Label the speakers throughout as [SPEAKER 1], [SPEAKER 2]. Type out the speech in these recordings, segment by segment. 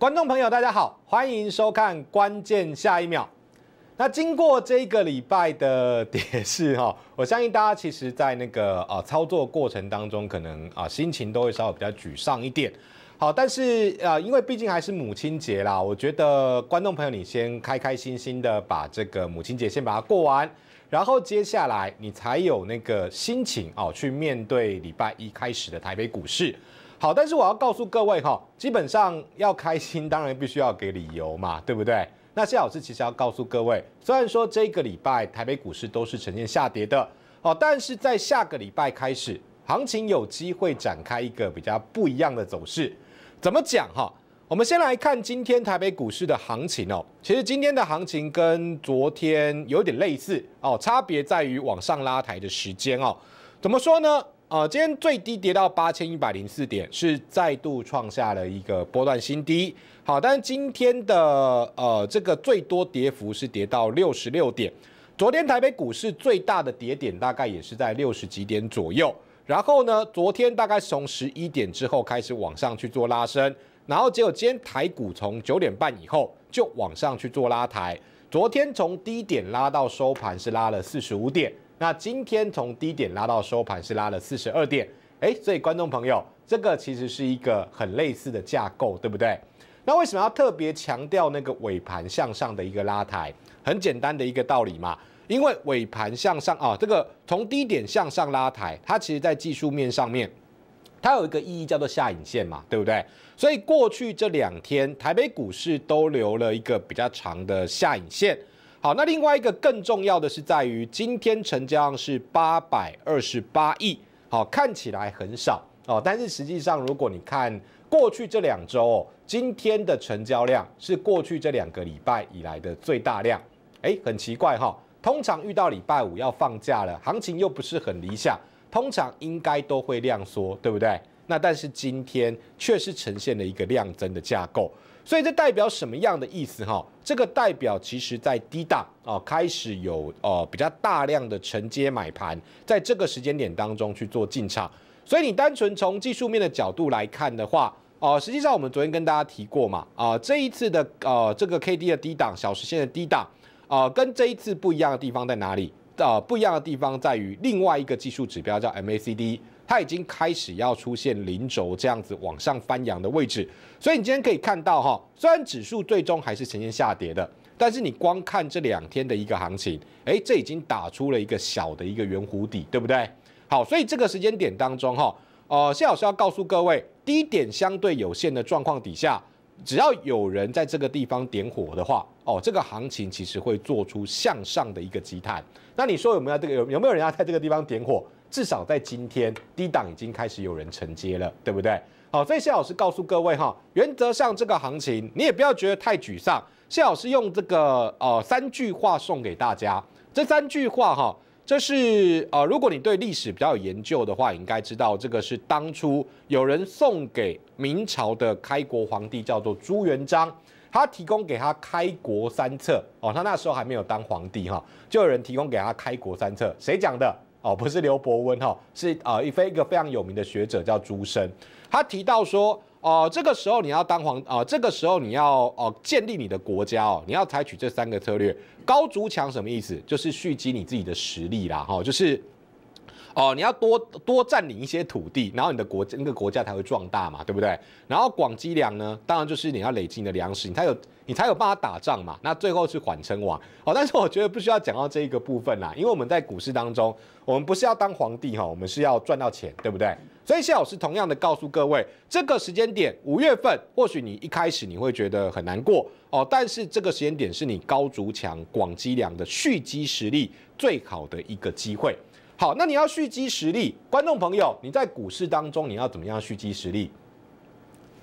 [SPEAKER 1] 观众朋友，大家好，欢迎收看《关键下一秒》。那经过这个礼拜的跌势，哈，我相信大家其实在那个啊操作过程当中，可能啊心情都会稍微比较沮丧一点。好，但是呃，因为毕竟还是母亲节啦，我觉得观众朋友你先开开心心的把这个母亲节先把它过完，然后接下来你才有那个心情哦去面对礼拜一开始的台北股市。好，但是我要告诉各位哈，基本上要开心，当然必须要给理由嘛，对不对？那谢老师其实要告诉各位，虽然说这个礼拜台北股市都是呈现下跌的哦，但是在下个礼拜开始，行情有机会展开一个比较不一样的走势。怎么讲哈？我们先来看今天台北股市的行情哦。其实今天的行情跟昨天有点类似哦，差别在于往上拉抬的时间哦。怎么说呢？呃，今天最低跌到八千一百零四点，是再度创下了一个波段新低。好，但是今天的呃这个最多跌幅是跌到六十六点。昨天台北股市最大的跌点大概也是在六十几点左右。然后呢，昨天大概从十一点之后开始往上去做拉升，然后结果今天台股从九点半以后就往上去做拉抬。昨天从低点拉到收盘是拉了四十五点。那今天从低点拉到收盘是拉了四十二点，哎，所以观众朋友，这个其实是一个很类似的架构，对不对？那为什么要特别强调那个尾盘向上的一个拉抬？很简单的一个道理嘛，因为尾盘向上啊，这个从低点向上拉抬，它其实在技术面上面，它有一个意义叫做下影线嘛，对不对？所以过去这两天台北股市都留了一个比较长的下影线。好，那另外一个更重要的是，在于今天成交量是八百二十八亿，好，看起来很少哦，但是实际上，如果你看过去这两周，今天的成交量是过去这两个礼拜以来的最大量，哎，很奇怪哈，通常遇到礼拜五要放假了，行情又不是很理想，通常应该都会量缩，对不对？那但是今天却是呈现了一个量增的架构。所以这代表什么样的意思哈？这个代表其实在低档哦，开始有呃比较大量的承接买盘，在这个时间点当中去做进场。所以你单纯从技术面的角度来看的话，哦，实际上我们昨天跟大家提过嘛，啊，这一次的呃这个 K D 的低档小时线的低档，啊，跟这一次不一样的地方在哪里？啊，不一样的地方在于另外一个技术指标叫 M A C D。它已经开始要出现零轴这样子往上翻扬的位置，所以你今天可以看到哈，虽然指数最终还是呈现下跌的，但是你光看这两天的一个行情，哎，这已经打出了一个小的一个圆弧底，对不对？好，所以这个时间点当中哈，呃，谢老师要告诉各位，低点相对有限的状况底下，只要有人在这个地方点火的话，哦，这个行情其实会做出向上的一个积碳。那你说有没有这个有有没有人要在这个地方点火？至少在今天，低档已经开始有人承接了，对不对？好，所以谢老师告诉各位哈，原则上这个行情你也不要觉得太沮丧。谢老师用这个呃三句话送给大家，这三句话哈，这是呃如果你对历史比较有研究的话，应该知道这个是当初有人送给明朝的开国皇帝叫做朱元璋，他提供给他开国三策哦，他那时候还没有当皇帝哈，就有人提供给他开国三策，谁讲的？哦，不是刘伯温哈，是啊一非一个非常有名的学者叫朱生，他提到说，哦，这个时候你要当皇，啊，这个时候你要哦建立你的国家哦，你要采取这三个策略，高筑墙什么意思？就是蓄积你自己的实力啦，哈，就是。哦，你要多多占领一些土地，然后你的国那个国家才会壮大嘛，对不对？然后广积粮呢，当然就是你要累积你的粮食，你才有你才有办法打仗嘛。那最后是缓称王哦。但是我觉得不需要讲到这一个部分啦，因为我们在股市当中，我们不是要当皇帝哈，我们是要赚到钱，对不对？所以谢老师同样的告诉各位，这个时间点五月份，或许你一开始你会觉得很难过哦，但是这个时间点是你高筑墙、广积粮的蓄积实力最好的一个机会。好，那你要蓄积实力，观众朋友，你在股市当中你要怎么样蓄积实力，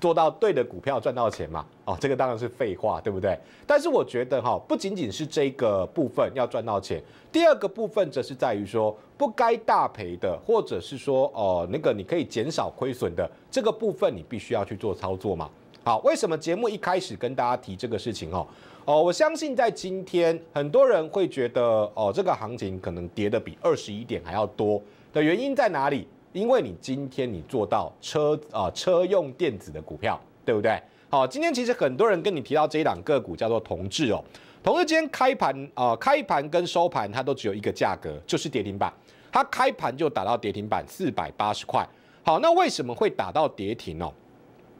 [SPEAKER 1] 做到对的股票赚到钱嘛？哦，这个当然是废话，对不对？但是我觉得哈，不仅仅是这个部分要赚到钱，第二个部分则是在于说不该大赔的，或者是说哦那个你可以减少亏损的这个部分，你必须要去做操作嘛。好，为什么节目一开始跟大家提这个事情哦？哦，我相信在今天，很多人会觉得，哦，这个行情可能跌的比二十一点还要多的原因在哪里？因为你今天你做到车啊车用电子的股票，对不对？好，今天其实很多人跟你提到这一档个股叫做同志哦，同志今天开盘啊开盘跟收盘它都只有一个价格，就是跌停板，它开盘就打到跌停板四百八十块。好，那为什么会打到跌停哦？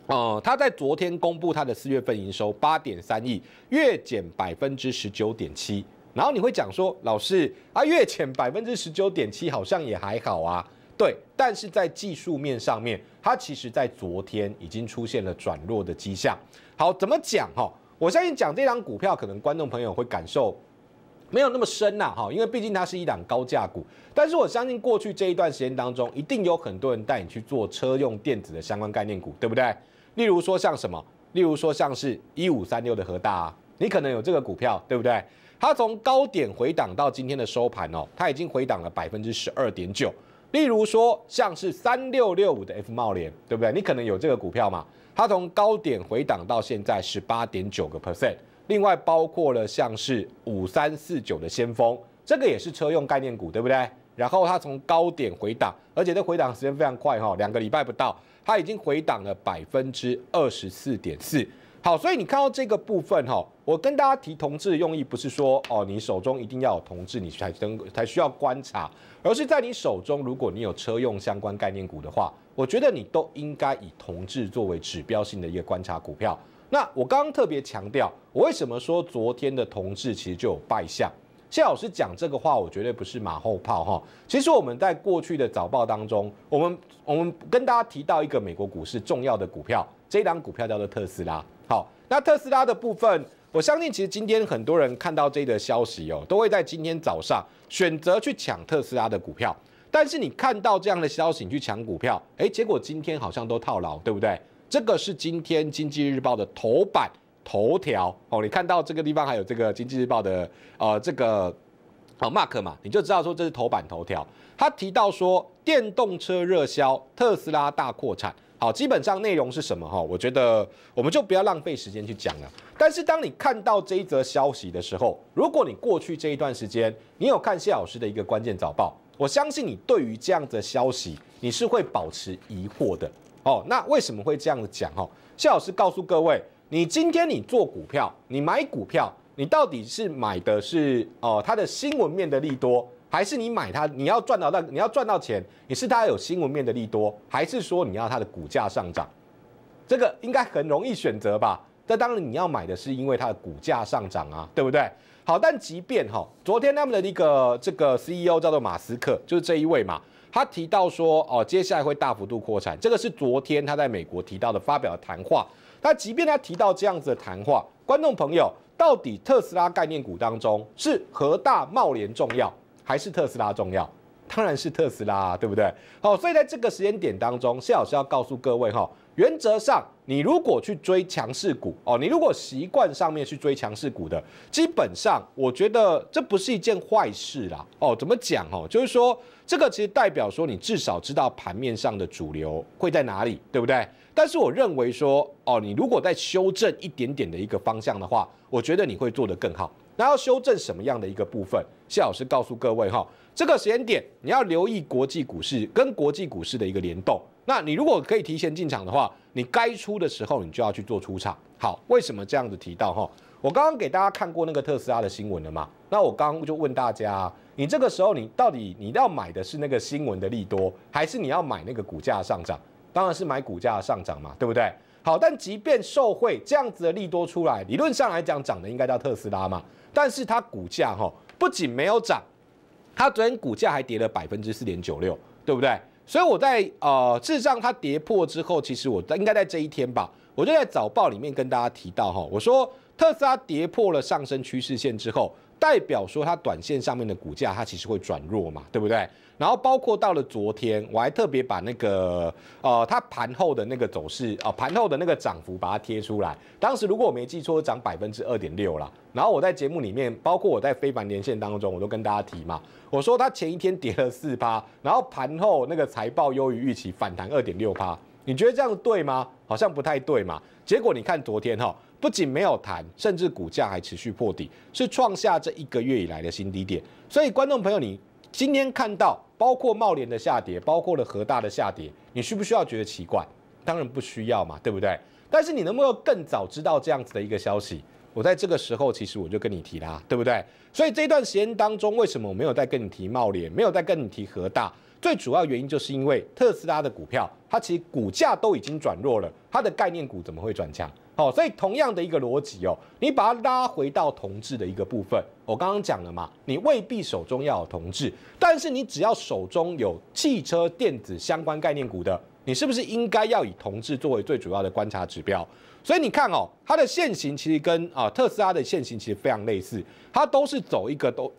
[SPEAKER 1] 呃，他在昨天公布他的四月份营收八点三亿，月减百分之十九点七。然后你会讲说，老师啊，月减百分之十九点七好像也还好啊。对，但是在技术面上面，它其实在昨天已经出现了转弱的迹象。好，怎么讲哈？我相信讲这张股票，可能观众朋友会感受没有那么深呐哈，因为毕竟它是一档高价股。但是我相信过去这一段时间当中，一定有很多人带你去做车用电子的相关概念股，对不对？例如说像什么，例如说像是一五三六的核大，啊，你可能有这个股票，对不对？它从高点回档到今天的收盘哦，它已经回档了百分之十二点九。例如说像是三六六五的 F 茂联，对不对？你可能有这个股票嘛？它从高点回档到现在十八点九个 percent。另外包括了像是五三四九的先锋，这个也是车用概念股，对不对？然后它从高点回档，而且这回档时间非常快哈，两个礼拜不到，它已经回档了百分之二十四点四。好，所以你看到这个部分哈，我跟大家提同志的用意不是说哦，你手中一定要有同志，你才能才需要观察，而是在你手中，如果你有车用相关概念股的话，我觉得你都应该以同志作为指标性的一个观察股票。那我刚刚特别强调，我为什么说昨天的同志其实就有败相。谢老师讲这个话，我绝对不是马后炮哈。其实我们在过去的早报当中，我们我们跟大家提到一个美国股市重要的股票，这档股票叫做特斯拉。好，那特斯拉的部分，我相信其实今天很多人看到这个消息哦，都会在今天早上选择去抢特斯拉的股票。但是你看到这样的消息，你去抢股票，哎，结果今天好像都套牢，对不对？这个是今天经济日报的头版。头条哦，你看到这个地方还有这个经济日报的呃这个哦 mark 嘛，你就知道说这是头版头条。他提到说电动车热销，特斯拉大扩产。好，基本上内容是什么哈？我觉得我们就不要浪费时间去讲了。但是当你看到这一则消息的时候，如果你过去这一段时间你有看谢老师的一个关键早报，我相信你对于这样子的消息你是会保持疑惑的。哦，那为什么会这样子讲哈？谢老师告诉各位。你今天你做股票，你买股票，你到底是买的是哦它的新闻面的利多，还是你买它你要赚到那你要赚到钱，你是它有新闻面的利多，还是说你要它的股价上涨？这个应该很容易选择吧？这当然你要买的是因为它的股价上涨啊，对不对？好，但即便哈，昨天他们的一个这个 CEO 叫做马斯克，就是这一位嘛，他提到说哦接下来会大幅度扩产，这个是昨天他在美国提到的发表的谈话。那即便他提到这样子的谈话，观众朋友，到底特斯拉概念股当中是和大茂联重要，还是特斯拉重要？当然是特斯拉，对不对？好，所以在这个时间点当中，谢老师要告诉各位哈，原则上你如果去追强势股哦，你如果习惯上面去追强势股的，基本上我觉得这不是一件坏事啦。哦，怎么讲哦？就是说这个其实代表说你至少知道盘面上的主流会在哪里，对不对？但是我认为说，哦，你如果再修正一点点的一个方向的话，我觉得你会做得更好。那要修正什么样的一个部分？谢老师告诉各位哈，这个时间点你要留意国际股市跟国际股市的一个联动。那你如果可以提前进场的话，你该出的时候你就要去做出场。好，为什么这样子提到哈？我刚刚给大家看过那个特斯拉的新闻了嘛？那我刚刚就问大家，你这个时候你到底你要买的是那个新闻的利多，还是你要买那个股价上涨？当然是买股价上涨嘛，对不对？好，但即便受惠这样子的利多出来，理论上来讲涨的应该叫特斯拉嘛，但是它股价哈不仅没有涨，它昨天股价还跌了百分之四点九六，对不对？所以我在呃智障它跌破之后，其实我应该在这一天吧，我就在早报里面跟大家提到哈，我说特斯拉跌破了上升趋势线之后。代表说它短线上面的股价，它其实会转弱嘛，对不对？然后包括到了昨天，我还特别把那个呃，它盘后的那个走势啊，盘后的那个涨幅把它贴出来。当时如果我没记错，涨百分之二点六了。然后我在节目里面，包括我在非凡连线当中，我都跟大家提嘛，我说它前一天跌了四趴，然后盘后那个财报优于预期，反弹二点六趴。你觉得这样对吗？好像不太对嘛。结果你看昨天哈，不仅没有谈，甚至股价还持续破底，是创下这一个月以来的新低点。所以观众朋友，你今天看到包括茂联的下跌，包括了和大的下跌，你需不需要觉得奇怪？当然不需要嘛，对不对？但是你能不能更早知道这样子的一个消息？我在这个时候其实我就跟你提啦，对不对？所以这段时间当中，为什么我没有再跟你提茂联，没有再跟你提和大？最主要原因就是因为特斯拉的股票，它其实股价都已经转弱了，它的概念股怎么会转强？好，所以同样的一个逻辑哦，你把它拉回到同质的一个部分，我刚刚讲了嘛，你未必手中要有同质，但是你只要手中有汽车电子相关概念股的，你是不是应该要以同质作为最主要的观察指标？所以你看哦，它的线型其实跟啊特斯拉的线型其实非常类似，它都是走一个都。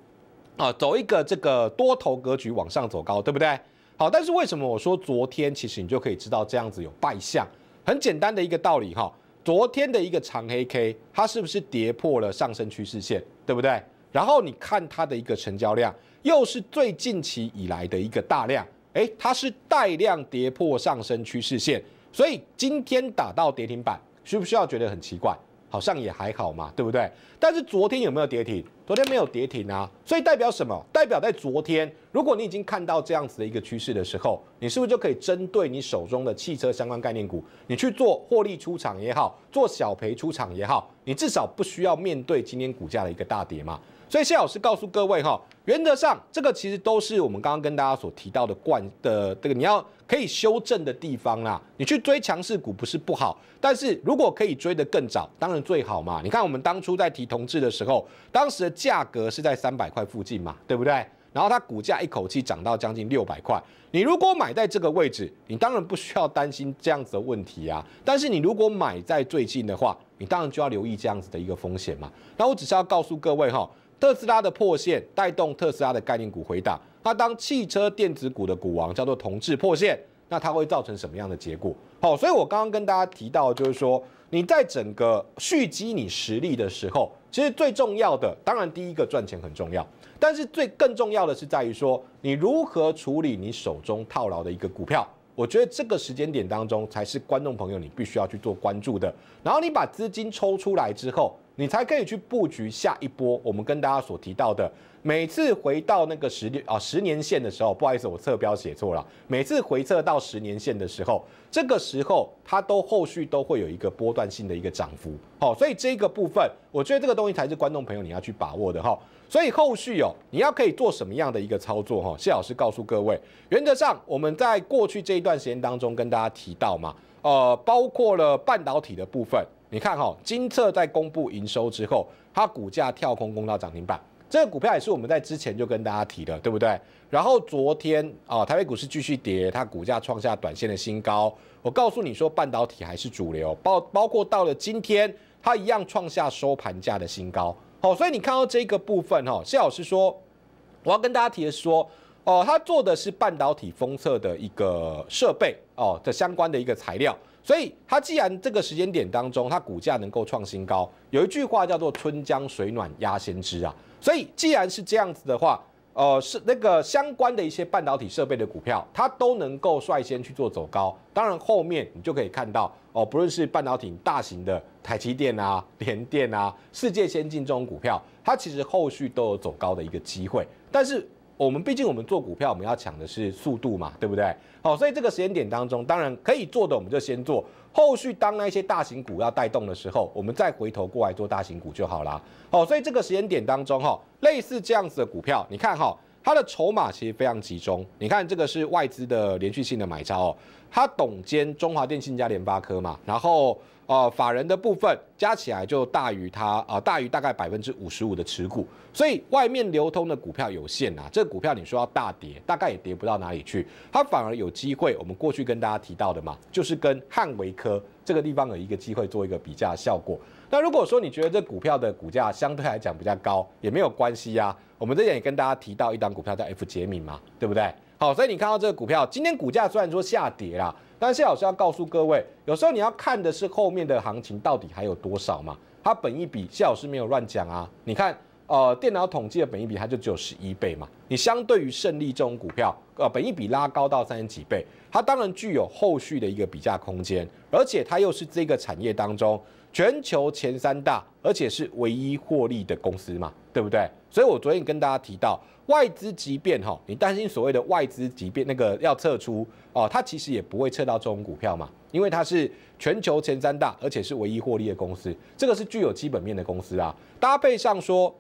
[SPEAKER 1] 啊，走一个这个多头格局往上走高，对不对？好，但是为什么我说昨天其实你就可以知道这样子有败象？很简单的一个道理哈，昨天的一个长黑 K，它是不是跌破了上升趋势线，对不对？然后你看它的一个成交量，又是最近期以来的一个大量，诶，它是带量跌破上升趋势线，所以今天打到跌停板，需不需要觉得很奇怪？好像也还好嘛，对不对？但是昨天有没有跌停？昨天没有跌停啊，所以代表什么？代表在昨天，如果你已经看到这样子的一个趋势的时候，你是不是就可以针对你手中的汽车相关概念股，你去做获利出场也好，做小赔出场也好，你至少不需要面对今天股价的一个大跌嘛？所以谢老师告诉各位哈，原则上这个其实都是我们刚刚跟大家所提到的惯的这个你要可以修正的地方啦。你去追强势股不是不好，但是如果可以追得更早，当然最好嘛。你看我们当初在提同志的时候，当时。价格是在三百块附近嘛，对不对？然后它股价一口气涨到将近六百块。你如果买在这个位置，你当然不需要担心这样子的问题啊。但是你如果买在最近的话，你当然就要留意这样子的一个风险嘛。那我只是要告诉各位哈，特斯拉的破线带动特斯拉的概念股回档。它当汽车电子股的股王叫做同质破线。那它会造成什么样的结果？好，所以我刚刚跟大家提到，就是说你在整个蓄积你实力的时候，其实最重要的，当然第一个赚钱很重要，但是最更重要的是在于说你如何处理你手中套牢的一个股票。我觉得这个时间点当中，才是观众朋友你必须要去做关注的。然后你把资金抽出来之后。你才可以去布局下一波。我们跟大家所提到的，每次回到那个十啊十年线的时候，不好意思，我侧标写错了。每次回测到十年线的时候，这个时候它都后续都会有一个波段性的一个涨幅。好，所以这个部分，我觉得这个东西才是观众朋友你要去把握的哈。所以后续哦，你要可以做什么样的一个操作哈？谢老师告诉各位，原则上我们在过去这一段时间当中跟大家提到嘛，呃，包括了半导体的部分。你看哈，金策在公布营收之后，它股价跳空攻到涨停板。这个股票也是我们在之前就跟大家提的，对不对？然后昨天啊，台北股市继续跌，它股价创下短线的新高。我告诉你说，半导体还是主流，包包括到了今天，它一样创下收盘价的新高。好，所以你看到这个部分哈，谢老师说，我要跟大家提的是说，哦，它做的是半导体封测的一个设备哦的相关的一个材料。所以它既然这个时间点当中，它股价能够创新高，有一句话叫做“春江水暖鸭先知”啊。所以既然是这样子的话，呃，是那个相关的一些半导体设备的股票，它都能够率先去做走高。当然后面你就可以看到，哦，不论是半导体大型的台积电啊、联电啊、世界先进这种股票，它其实后续都有走高的一个机会，但是。我们毕竟我们做股票，我们要抢的是速度嘛，对不对？好，所以这个时间点当中，当然可以做的我们就先做，后续当那些大型股要带动的时候，我们再回头过来做大型股就好啦。好，所以这个时间点当中，哈，类似这样子的股票，你看哈，它的筹码其实非常集中，你看这个是外资的连续性的买超，它董监，中华电信加联发科嘛，然后。呃，法人的部分加起来就大于它，呃，大于大概百分之五十五的持股，所以外面流通的股票有限啊，这股票你说要大跌，大概也跌不到哪里去，它反而有机会。我们过去跟大家提到的嘛，就是跟汉维科这个地方有一个机会做一个比较效果。那如果说你觉得这股票的股价相对来讲比较高，也没有关系啊，我们之前也跟大家提到一档股票叫 F 杰米嘛，对不对？好，所以你看到这个股票，今天股价虽然说下跌啦，但是谢老师要告诉各位，有时候你要看的是后面的行情到底还有多少嘛。它本益比，谢老师没有乱讲啊。你看，呃，电脑统计的本益比，它就只有十一倍嘛。你相对于胜利这种股票，呃，本益比拉高到三十几倍，它当然具有后续的一个比价空间，而且它又是这个产业当中全球前三大，而且是唯一获利的公司嘛，对不对？所以，我昨天跟大家提到，外资即便哈，你担心所谓的外资即便那个要撤出哦，它其实也不会撤到中股票嘛，因为它是全球前三大，而且是唯一获利的公司，这个是具有基本面的公司啊。搭配上说，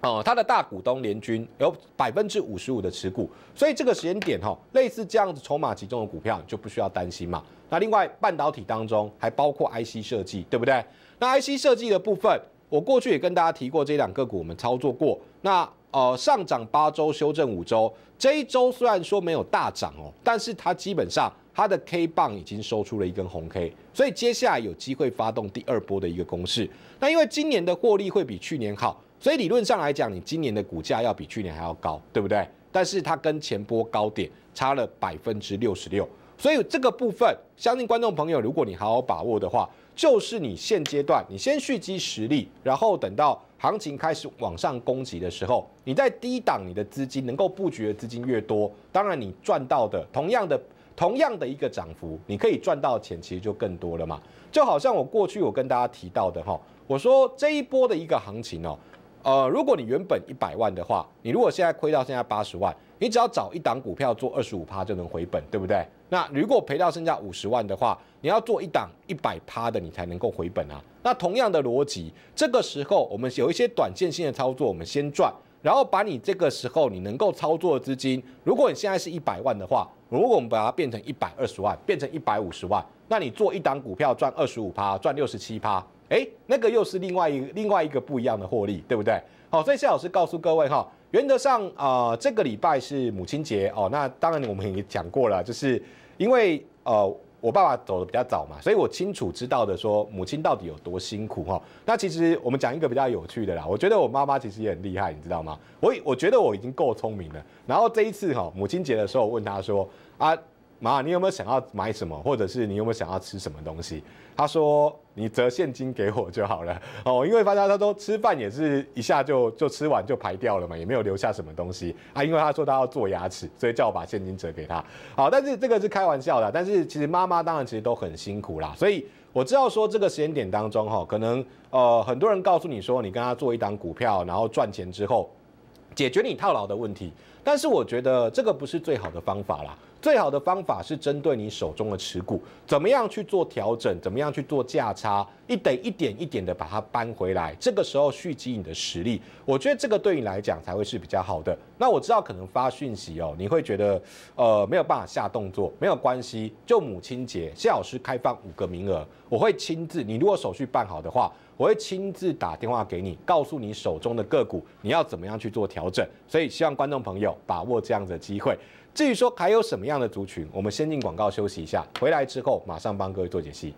[SPEAKER 1] 哦，它的大股东联军有百分之五十五的持股，所以这个时间点哈，类似这样子筹码集中的股票就不需要担心嘛。那另外，半导体当中还包括 IC 设计，对不对？那 IC 设计的部分。我过去也跟大家提过这两个股，我们操作过。那呃，上涨八周，修正五周，这一周虽然说没有大涨哦，但是它基本上它的 K 棒已经收出了一根红 K，所以接下来有机会发动第二波的一个攻势。那因为今年的获利会比去年好，所以理论上来讲，你今年的股价要比去年还要高，对不对？但是它跟前波高点差了百分之六十六。所以这个部分，相信观众朋友，如果你好好把握的话，就是你现阶段你先蓄积实力，然后等到行情开始往上攻击的时候，你在低档你的资金能够布局的资金越多，当然你赚到的同样的同样的一个涨幅，你可以赚到钱其实就更多了嘛。就好像我过去我跟大家提到的哈，我说这一波的一个行情哦。呃，如果你原本一百万的话，你如果现在亏到现在八十万，你只要找一档股票做二十五趴就能回本，对不对？那如果赔到剩下五十万的话，你要做一档一百趴的，你才能够回本啊。那同样的逻辑，这个时候我们有一些短线性的操作，我们先赚。然后把你这个时候你能够操作的资金，如果你现在是一百万的话，如果我们把它变成一百二十万，变成一百五十万，那你做一档股票赚二十五趴，赚六十七趴，哎，那个又是另外一另外一个不一样的获利，对不对？好，所以谢老师告诉各位哈，原则上啊，这个礼拜是母亲节哦，那当然我们也讲过了，就是因为呃。我爸爸走的比较早嘛，所以我清楚知道的，说母亲到底有多辛苦哈。那其实我们讲一个比较有趣的啦，我觉得我妈妈其实也很厉害，你知道吗？我我觉得我已经够聪明了，然后这一次哈，母亲节的时候问她说啊。妈，你有没有想要买什么，或者是你有没有想要吃什么东西？他说你折现金给我就好了哦，因为大家他都吃饭也是一下就就吃完就排掉了嘛，也没有留下什么东西啊。因为他说他要做牙齿，所以叫我把现金折给他。好，但是这个是开玩笑的，但是其实妈妈当然其实都很辛苦啦。所以我知道说这个时间点当中哈，可能呃很多人告诉你说，你跟他做一档股票，然后赚钱之后。解决你套牢的问题，但是我觉得这个不是最好的方法啦。最好的方法是针对你手中的持股，怎么样去做调整，怎么样去做价差，你得一点一点的把它搬回来。这个时候蓄积你的实力，我觉得这个对你来讲才会是比较好的。那我知道可能发讯息哦，你会觉得呃没有办法下动作，没有关系，就母亲节谢老师开放五个名额，我会亲自，你如果手续办好的话。我会亲自打电话给你，告诉你手中的个股你要怎么样去做调整。所以希望观众朋友把握这样的机会。至于说还有什么样的族群，我们先进广告休息一下，回来之后马上帮各位做解析。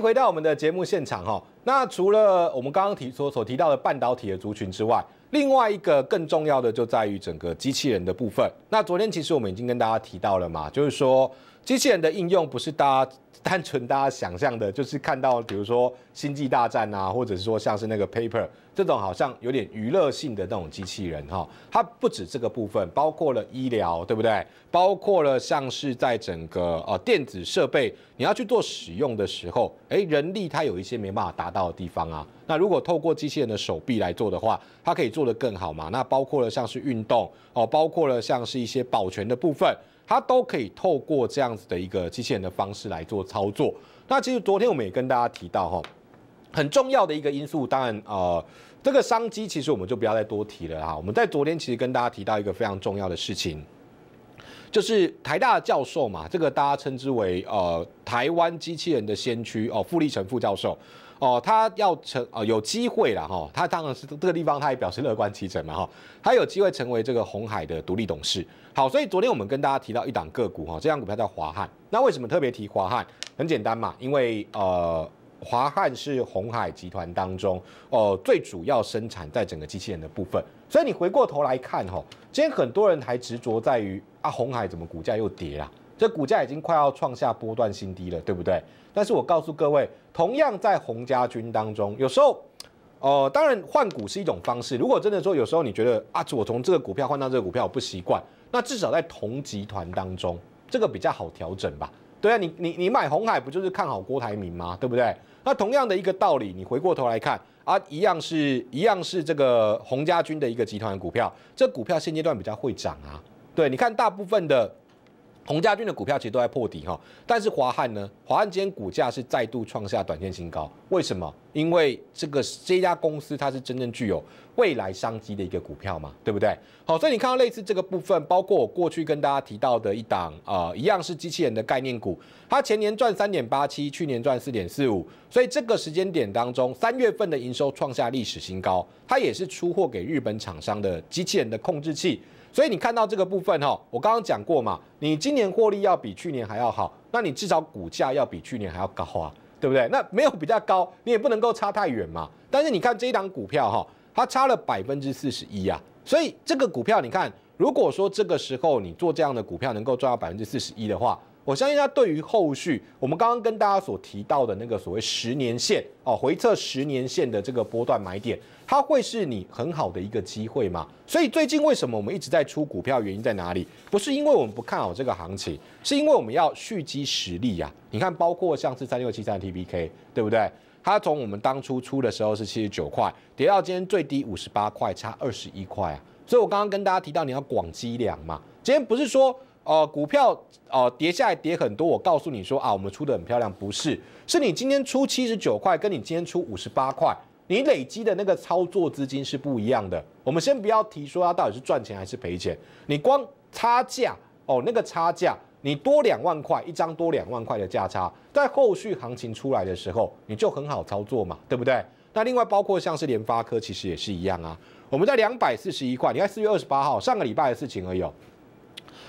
[SPEAKER 1] 回到我们的节目现场哈，那除了我们刚刚提所所提到的半导体的族群之外，另外一个更重要的就在于整个机器人的部分。那昨天其实我们已经跟大家提到了嘛，就是说机器人的应用不是大家单纯大家想象的，就是看到比如说星际大战啊，或者是说像是那个 Paper。这种好像有点娱乐性的那种机器人哈，它不止这个部分，包括了医疗，对不对？包括了像是在整个呃电子设备你要去做使用的时候，哎，人力它有一些没办法达到的地方啊。那如果透过机器人的手臂来做的话，它可以做的更好嘛？那包括了像是运动哦，包括了像是一些保全的部分，它都可以透过这样子的一个机器人的方式来做操作。那其实昨天我们也跟大家提到哈，很重要的一个因素，当然呃。这个商机其实我们就不要再多提了哈。我们在昨天其实跟大家提到一个非常重要的事情，就是台大教授嘛，这个大家称之为呃台湾机器人的先驱哦，傅立成副教授哦，他要成呃有机会了哈，他当然是这个地方他也表示乐观其成嘛哈，他有机会成为这个红海的独立董事。好，所以昨天我们跟大家提到一档个股哈，这档股票叫华汉。那为什么特别提华汉？很简单嘛，因为呃。华汉是红海集团当中哦最主要生产在整个机器人的部分，所以你回过头来看哈，今天很多人还执着在于啊红海怎么股价又跌了，这股价已经快要创下波段新低了，对不对？但是我告诉各位，同样在洪家军当中，有时候哦，当然换股是一种方式，如果真的说有时候你觉得啊，我从这个股票换到这个股票我不习惯，那至少在同集团当中，这个比较好调整吧。对啊，你你你买红海不就是看好郭台铭吗？对不对？那同样的一个道理，你回过头来看啊，一样是一样是这个洪家军的一个集团股票，这股票现阶段比较会涨啊。对，你看大部分的。洪家军的股票其实都在破底哈，但是华汉呢？华汉今天股价是再度创下短线新高，为什么？因为这个这家公司它是真正具有未来商机的一个股票嘛，对不对？好，所以你看到类似这个部分，包括我过去跟大家提到的一档啊，一样是机器人的概念股，它前年赚三点八七，去年赚四点四五，所以这个时间点当中，三月份的营收创下历史新高，它也是出货给日本厂商的机器人的控制器。所以你看到这个部分哈，我刚刚讲过嘛，你今年获利要比去年还要好，那你至少股价要比去年还要高啊，对不对？那没有比较高，你也不能够差太远嘛。但是你看这一档股票哈，它差了百分之四十一啊，所以这个股票你看，如果说这个时候你做这样的股票能够赚到百分之四十一的话。我相信它对于后续，我们刚刚跟大家所提到的那个所谓十年线哦，回测十年线的这个波段买点，它会是你很好的一个机会嘛？所以最近为什么我们一直在出股票，原因在哪里？不是因为我们不看好这个行情，是因为我们要蓄积实力呀。你看，包括像是三六七三 T B K，对不对？它从我们当初出的时候是七十九块，跌到今天最低五十八块，差二十一块啊。所以我刚刚跟大家提到，你要广积粮嘛。今天不是说。哦，股票哦跌下来跌很多，我告诉你说啊，我们出的很漂亮，不是？是你今天出七十九块，跟你今天出五十八块，你累积的那个操作资金是不一样的。我们先不要提说它到底是赚钱还是赔钱，你光差价哦，那个差价你多两万块，一张多两万块的价差，在后续行情出来的时候，你就很好操作嘛，对不对？那另外包括像是联发科，其实也是一样啊。我们在两百四十一块，你看四月二十八号上个礼拜的事情而已。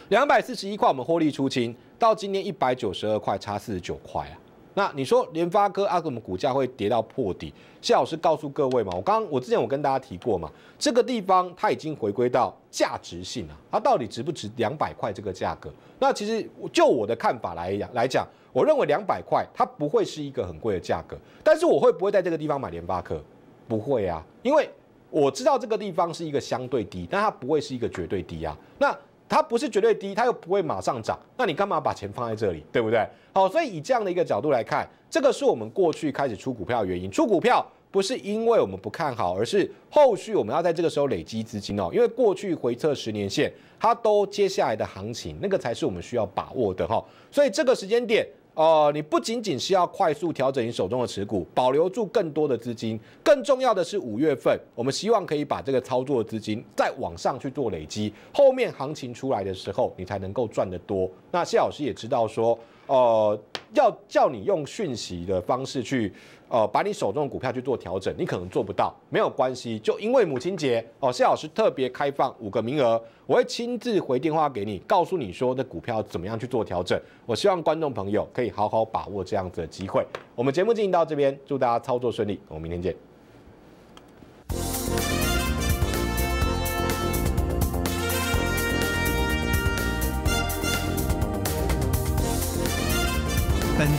[SPEAKER 1] 两百四十一块，我们获利出清，到今年一百九十二块，差四十九块啊。那你说联发科阿，我们股价会跌到破底？谢老师告诉各位嘛，我刚我之前我跟大家提过嘛，这个地方它已经回归到价值性啊，它到底值不值两百块这个价格？那其实就我的看法来讲来讲，我认为两百块它不会是一个很贵的价格，但是我会不会在这个地方买联发科？不会啊，因为我知道这个地方是一个相对低，但它不会是一个绝对低啊。那它不是绝对低，它又不会马上涨，那你干嘛把钱放在这里，对不对？好，所以以这样的一个角度来看，这个是我们过去开始出股票的原因。出股票不是因为我们不看好，而是后续我们要在这个时候累积资金哦，因为过去回撤十年线，它都接下来的行情那个才是我们需要把握的哈。所以这个时间点。哦，你不仅仅是要快速调整你手中的持股，保留住更多的资金，更重要的是五月份，我们希望可以把这个操作的资金再往上去做累积，后面行情出来的时候，你才能够赚得多。那谢老师也知道说。呃，要叫你用讯息的方式去，呃，把你手中的股票去做调整，你可能做不到，没有关系，就因为母亲节哦，谢老师特别开放五个名额，我会亲自回电话给你，告诉你说那股票怎么样去做调整。我希望观众朋友可以好好把握这样子的机会。我们节目进行到这边，祝大家操作顺利，我们明天见。